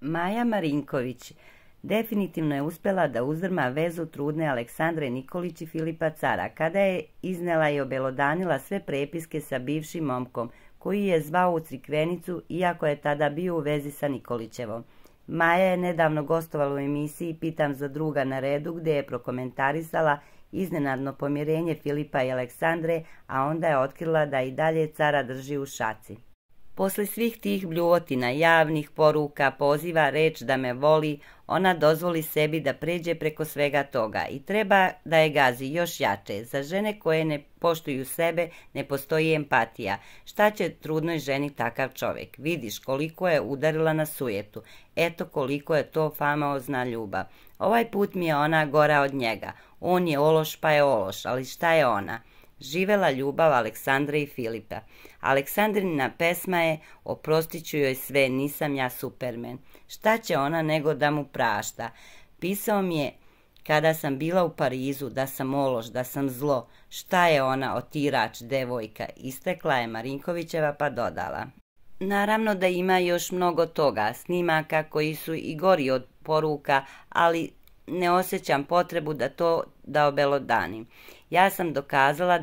Maja Marinković definitivno je uspjela da uzrma vezu trudne Aleksandre Nikolić i Filipa Cara, kada je iznela i obelodanila sve prepiske sa bivšim momkom, koji je zvao u Crikvenicu, iako je tada bio u vezi sa Nikolićevom. Maja je nedavno gostovala u emisiji Pitam za druga na redu, gdje je prokomentarisala iznenadno pomjerenje Filipa i Aleksandre, a onda je otkrila da i dalje cara drži u šaci. Posle svih tih bljuvotina, javnih poruka, poziva reč da me voli, ona dozvoli sebi da pređe preko svega toga i treba da je gazi još jače. Za žene koje ne poštuju sebe ne postoji empatija. Šta će trudnoj ženi takav čovjek? Vidiš koliko je udarila na sujetu. Eto koliko je to famaozna ljubav. Ovaj put mi je ona gora od njega. On je ološ pa je ološ, ali šta je ona? Živela ljubav Aleksandra i Filipa. Aleksandrina pesma je Oprostit ću joj sve, nisam ja supermen. Šta će ona nego da mu prašta? Pisao mi je kada sam bila u Parizu, da sam ološ, da sam zlo. Šta je ona otirač, devojka? Istekla je Marinkovićeva pa dodala. Naravno da ima još mnogo toga, snimaka koji su i gori od poruka, ali ne osjećam potrebu da to da obelodanim. Ja sam dokazala